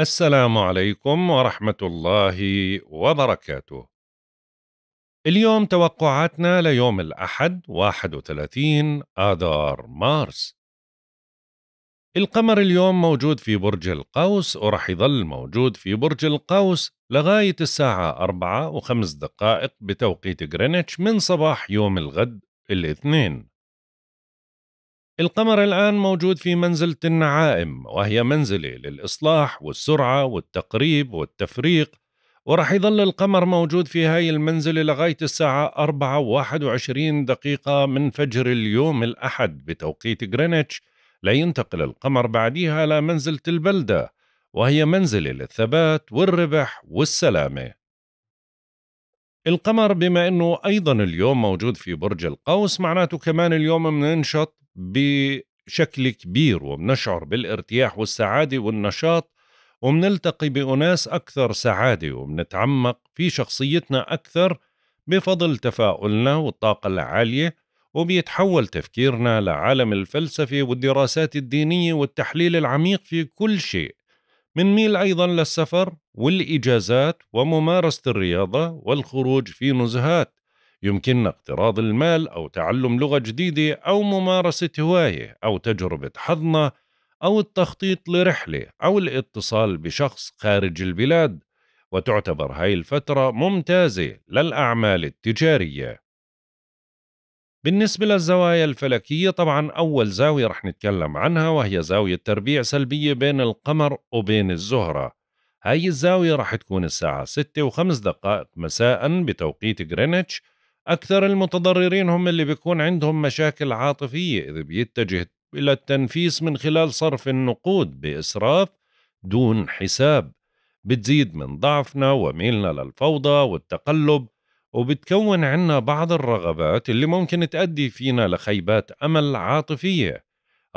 السلام عليكم ورحمة الله وبركاته. اليوم توقعاتنا ليوم الأحد 31 آذار مارس. القمر اليوم موجود في برج القوس ورح يظل موجود في برج القوس لغاية الساعة 4 وخمس دقائق بتوقيت غرينتش من صباح يوم الغد الاثنين. القمر الآن موجود في منزلة النعائم وهي منزلة للإصلاح والسرعة والتقريب والتفريق ورح يظل القمر موجود في هاي المنزلة لغاية الساعة 4.21 دقيقة من فجر اليوم الأحد بتوقيت غرينتش لينتقل القمر بعديها لمنزلة البلدة وهي منزلة للثبات والربح والسلامة القمر بما أنه أيضا اليوم موجود في برج القوس معناته كمان اليوم مننشط بشكل كبير وبنشعر بالارتياح والسعادة والنشاط وبنلتقي بأناس أكثر سعادة وبنتعمق في شخصيتنا أكثر بفضل تفاؤلنا والطاقة العالية وبيتحول تفكيرنا لعالم الفلسفة والدراسات الدينية والتحليل العميق في كل شيء منميل أيضا للسفر والإجازات وممارسة الرياضة والخروج في نزهات يمكننا اقتراض المال أو تعلم لغة جديدة أو ممارسة هواية أو تجربة حظنا أو التخطيط لرحلة أو الاتصال بشخص خارج البلاد وتعتبر هاي الفترة ممتازة للأعمال التجارية بالنسبة للزوايا الفلكية طبعا أول زاوية رح نتكلم عنها وهي زاوية تربيع سلبية بين القمر وبين الزهرة هاي الزاوية رح تكون الساعة 6 و5 دقائق مساء بتوقيت غرينتش أكثر المتضررين هم اللي بيكون عندهم مشاكل عاطفية إذا بيتجه إلى التنفيس من خلال صرف النقود بإسراف دون حساب بتزيد من ضعفنا وميلنا للفوضى والتقلب وبتكون عنا بعض الرغبات اللي ممكن تؤدي فينا لخيبات أمل عاطفية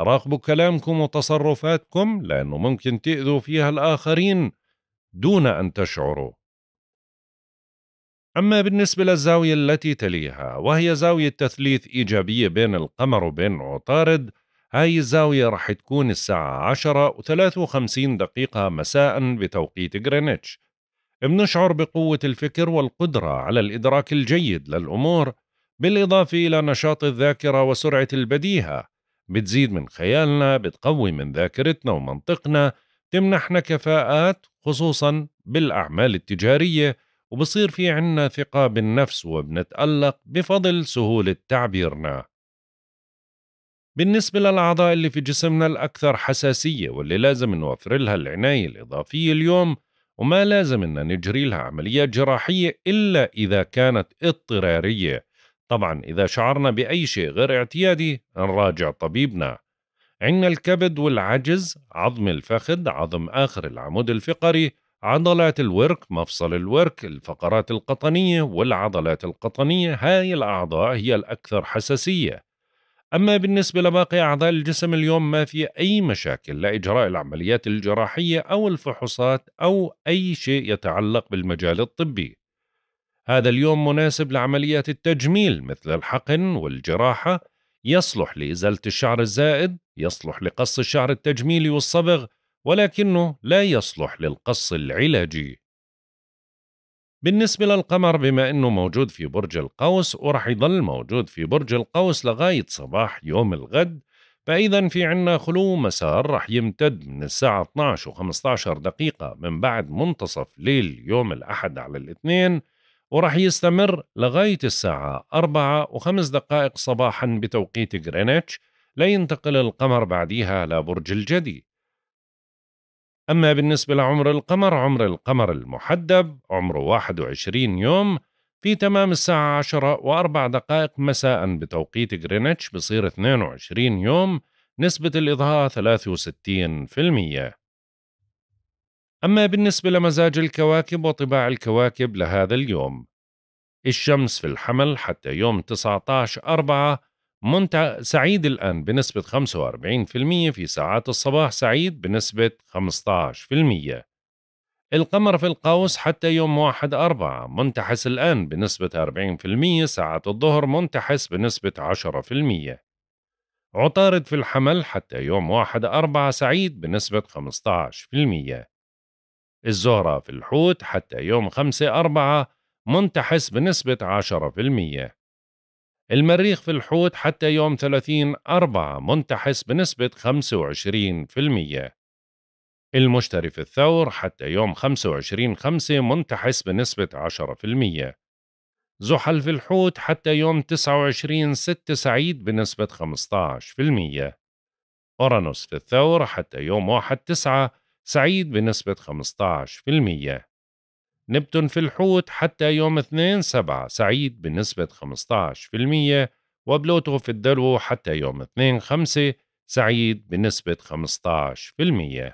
راقبوا كلامكم وتصرفاتكم لأنه ممكن تأذوا فيها الآخرين دون أن تشعروا أما بالنسبة للزاوية التي تليها وهي زاوية تثليث إيجابية بين القمر وبين عطارد هاي الزاوية رح تكون الساعة 10 و53 دقيقة مساء بتوقيت غرينتش بنشعر بقوة الفكر والقدرة على الإدراك الجيد للأمور بالإضافة إلى نشاط الذاكرة وسرعة البديهة بتزيد من خيالنا بتقوي من ذاكرتنا ومنطقنا تمنحنا كفاءات خصوصا بالأعمال التجارية وبصير في عنا ثقة بالنفس وبنتألق بفضل سهولة تعبيرنا بالنسبة للأعضاء اللي في جسمنا الأكثر حساسية واللي لازم نوفر لها العناية الإضافية اليوم وما لازم إن نجري لها عمليات جراحية إلا إذا كانت اضطرارية طبعا إذا شعرنا بأي شيء غير اعتيادي نراجع طبيبنا عندنا الكبد والعجز عظم الفخذ عظم آخر العمود الفقري عضلات الورك مفصل الورك الفقرات القطنية والعضلات القطنية هاي الأعضاء هي الأكثر حساسية أما بالنسبة لباقي أعضاء الجسم اليوم ما في أي مشاكل لإجراء العمليات الجراحية أو الفحوصات أو أي شيء يتعلق بالمجال الطبي هذا اليوم مناسب لعمليات التجميل مثل الحقن والجراحة يصلح لإزالة الشعر الزائد يصلح لقص الشعر التجميلي والصبغ ولكنه لا يصلح للقص العلاجي بالنسبة للقمر بما أنه موجود في برج القوس ورح يضل موجود في برج القوس لغاية صباح يوم الغد فإذا في عنا خلو مسار رح يمتد من الساعة 12 و 15 دقيقة من بعد منتصف ليل يوم الأحد على الاثنين ورح يستمر لغاية الساعة 4 5 دقائق صباحا بتوقيت غرينتش لينتقل القمر بعديها لبرج الجدي أما بالنسبة لعمر القمر عمر القمر المحدب عمره 21 يوم في تمام الساعة 10 وأربع دقائق مساء بتوقيت غرينتش بصير 22 يوم نسبة الإضاءة 63% أما بالنسبة لمزاج الكواكب وطباع الكواكب لهذا اليوم الشمس في الحمل حتى يوم 19 أربعة منتع سعيد الآن بنسبة 45% في ساعات الصباح سعيد بنسبة 15% القمر في القوس حتى يوم واحد أربعة منتحس الآن بنسبة 40% ساعات الظهر منتحس بنسبة 10% عطارد في الحمل حتى يوم واحد أربعة سعيد بنسبة 15% الزهرة في الحوت حتى يوم خمسة أربعة منتحس بنسبة 10% المريخ في الحوت حتى يوم 30 أربعة منتحس بنسبة 25% المشتري في الثور حتى يوم 25 خمسة منتحس بنسبة 10% زحل في الحوت حتى يوم 29 6 سعيد بنسبة 15% أورانوس في الثور حتى يوم 1 9 سعيد بنسبة 15% نبتون في الحوت حتى يوم 2 7 سعيد بنسبة 15% وبلوتو في الدلو حتى يوم 2 5 سعيد بنسبة 15%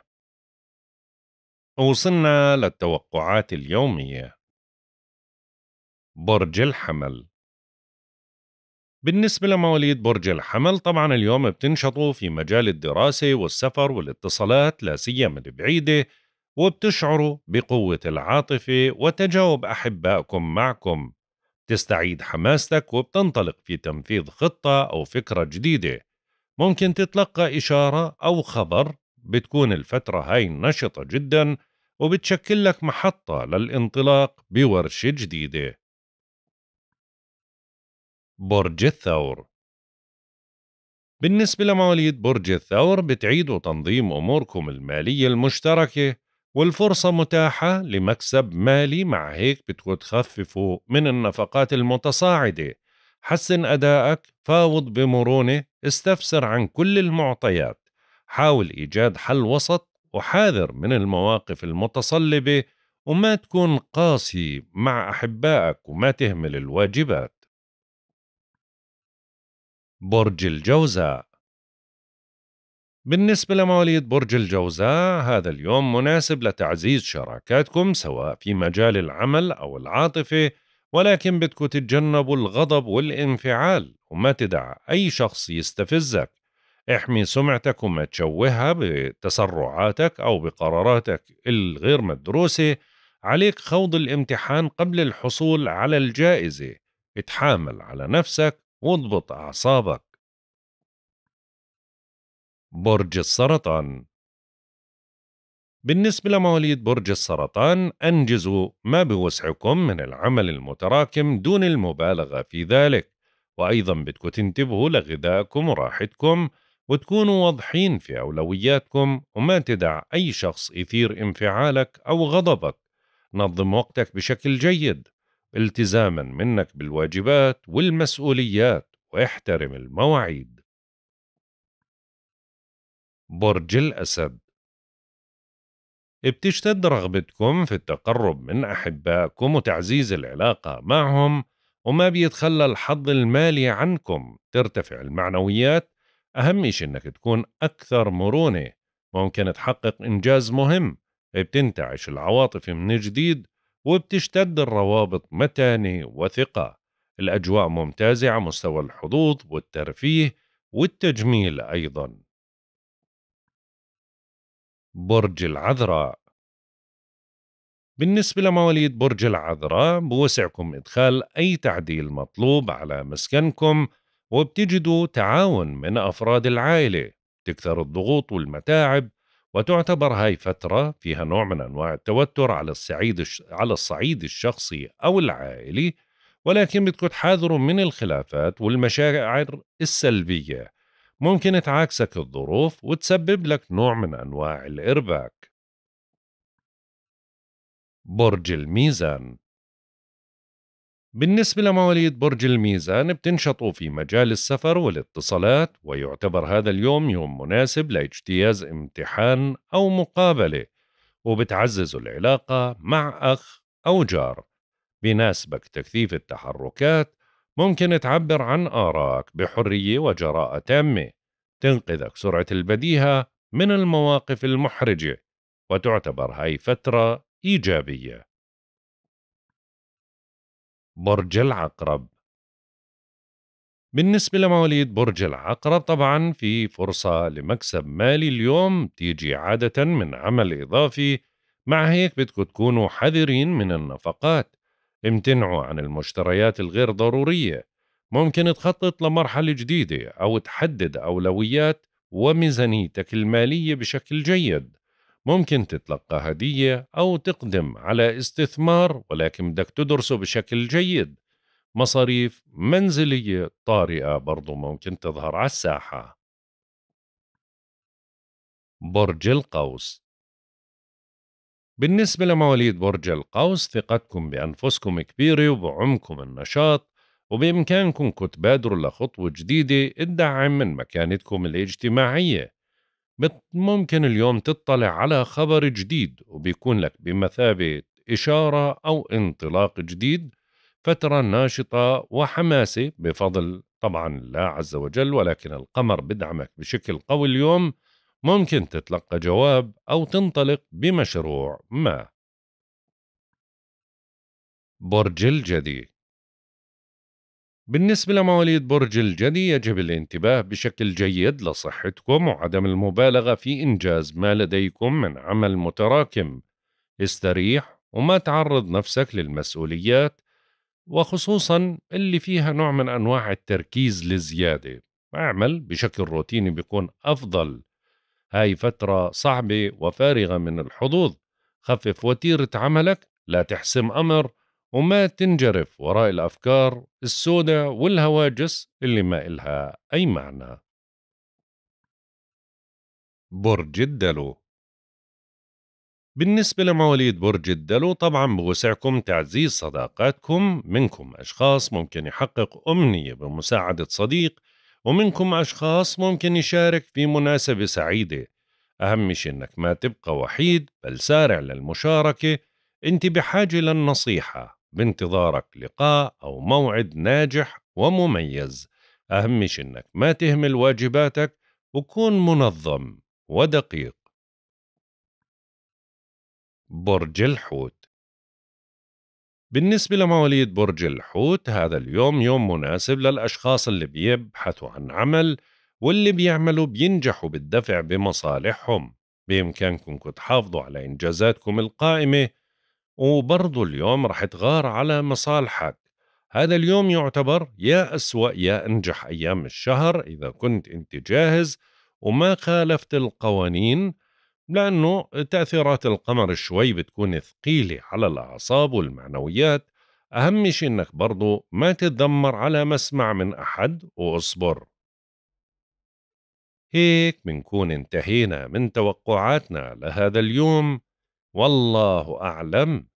وصلنا للتوقعات اليومية برج الحمل بالنسبة لمواليد برج الحمل طبعا اليوم بتنشطوا في مجال الدراسة والسفر والاتصالات لا سيما البعيدة وبتشعروا بقوة العاطفة وتجاوب أحبائكم معكم تستعيد حماستك وبتنطلق في تنفيذ خطة أو فكرة جديدة ممكن تتلقى إشارة أو خبر بتكون الفترة هاي نشطة جدا وبتشكل لك محطة للانطلاق بورشة جديدة برج الثور بالنسبة لمواليد برج الثور بتعيدوا تنظيم أموركم المالية المشتركة والفرصة متاحة لمكسب مالي مع هيك بتخففوا من النفقات المتصاعدة حسن أدائك فاوض بمرونة استفسر عن كل المعطيات حاول إيجاد حل وسط وحاذر من المواقف المتصلبة وما تكون قاسي مع أحبائك وما تهمل الواجبات برج الجوزاء بالنسبة لمواليد برج الجوزاء هذا اليوم مناسب لتعزيز شراكاتكم سواء في مجال العمل أو العاطفة ولكن بدكم تتجنبوا الغضب والانفعال وما تدع أي شخص يستفزك احمي سمعتك وما تشوهها بتسرعاتك أو بقراراتك الغير مدروسة عليك خوض الامتحان قبل الحصول على الجائزة اتحامل على نفسك واضبط أعصابك برج السرطان بالنسبة لمواليد برج السرطان أنجزوا ما بوسعكم من العمل المتراكم دون المبالغة في ذلك وأيضا بدكم تنتبهوا لغذائكم وراحتكم وتكونوا واضحين في أولوياتكم وما تدع أي شخص يثير انفعالك أو غضبك نظم وقتك بشكل جيد التزاما منك بالواجبات والمسؤوليات واحترم المواعيد برج الأسد بتشتد رغبتكم في التقرب من أحبائكم وتعزيز العلاقة معهم وما بيتخلى الحظ المالي عنكم ترتفع المعنويات أهم شيء أنك تكون أكثر مرونة ممكن تحقق إنجاز مهم بتنتعش العواطف من جديد وبتشتد الروابط متانة وثقة الأجواء ممتازة على مستوى الحظوظ والترفيه والتجميل أيضاً برج العذراء بالنسبة لمواليد برج العذراء بوسعكم إدخال أي تعديل مطلوب على مسكنكم وبتجدوا تعاون من أفراد العائلة تكثر الضغوط والمتاعب وتعتبر هاي فترة فيها نوع من أنواع التوتر على الصعيد على الصعيد الشخصي أو العائلي ولكن بدكم تحاذروا من الخلافات والمشاعر السلبية ممكن تعاكسك الظروف وتسبب لك نوع من أنواع الإرباك برج الميزان بالنسبة لمواليد برج الميزان بتنشطوا في مجال السفر والاتصالات ويعتبر هذا اليوم يوم مناسب لاجتياز امتحان أو مقابلة وبتعزز العلاقة مع أخ أو جار بناسبك تكثيف التحركات ممكن تعبر عن آرائك بحرية وجراءة تامة تنقذك سرعة البديهة من المواقف المحرجة وتعتبر هاي فترة إيجابية برج العقرب بالنسبة لمواليد برج العقرب طبعا في فرصة لمكسب مالي اليوم تيجي عادة من عمل إضافي مع هيك بدكم تكونوا حذرين من النفقات امتنعوا عن المشتريات الغير ضرورية ممكن تخطط لمرحلة جديدة أو تحدد أولويات وميزانيتك المالية بشكل جيد ممكن تتلقى هدية أو تقدم على استثمار ولكن بدك تدرسه بشكل جيد مصاريف منزلية طارئة برضو ممكن تظهر على الساحة برج القوس بالنسبة لمواليد برج القوس ثقتكم بأنفسكم كبيرة وبعمكم النشاط وبإمكانكم تبادروا لخطوة جديدة تدعم من مكانتكم الاجتماعية ممكن اليوم تطلع على خبر جديد وبيكون لك بمثابة إشارة أو انطلاق جديد فترة ناشطة وحماسة بفضل طبعا الله عز وجل ولكن القمر بدعمك بشكل قوي اليوم ممكن تتلقى جواب أو تنطلق بمشروع ما برج الجدي بالنسبة لمواليد برج الجدي يجب الانتباه بشكل جيد لصحتكم وعدم المبالغة في إنجاز ما لديكم من عمل متراكم استريح وما تعرض نفسك للمسؤوليات وخصوصا اللي فيها نوع من أنواع التركيز للزيادة اعمل بشكل روتيني بيكون أفضل هاي فترة صعبة وفارغة من الحظوظ خفف وتيرة عملك لا تحسم أمر وما تنجرف وراء الأفكار السوداء والهواجس اللي ما إلها أي معنى برج الدلو بالنسبة لمواليد برج الدلو طبعا بوسعكم تعزيز صداقاتكم منكم أشخاص ممكن يحقق أمنية بمساعدة صديق ومنكم أشخاص ممكن يشارك في مناسبة سعيدة أهم شيء أنك ما تبقى وحيد بل سارع للمشاركة أنت بحاجة للنصيحة بانتظارك لقاء أو موعد ناجح ومميز أهم شيء أنك ما تهمل واجباتك وكون منظم ودقيق برج الحوت بالنسبة لمواليد برج الحوت هذا اليوم يوم مناسب للأشخاص اللي بيبحثوا عن عمل واللي بيعملوا بينجحوا بالدفع بمصالحهم بإمكانكم تحافظوا على إنجازاتكم القائمة وبرضو اليوم رح تغار على مصالحك هذا اليوم يعتبر يا أسوأ يا أنجح أيام الشهر إذا كنت أنت جاهز وما خالفت القوانين لأنه تأثيرات القمر شوي بتكون ثقيلة على الأعصاب والمعنويات أهم شيء إنك برضو ما تتذمر على مسمع من أحد واصبر هيك بنكون انتهينا من توقعاتنا لهذا اليوم والله أعلم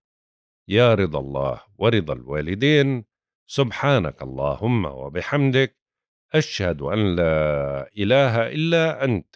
يا رضا الله ورضا الوالدين سبحانك اللهم وبحمدك أشهد أن لا إله إلا أنت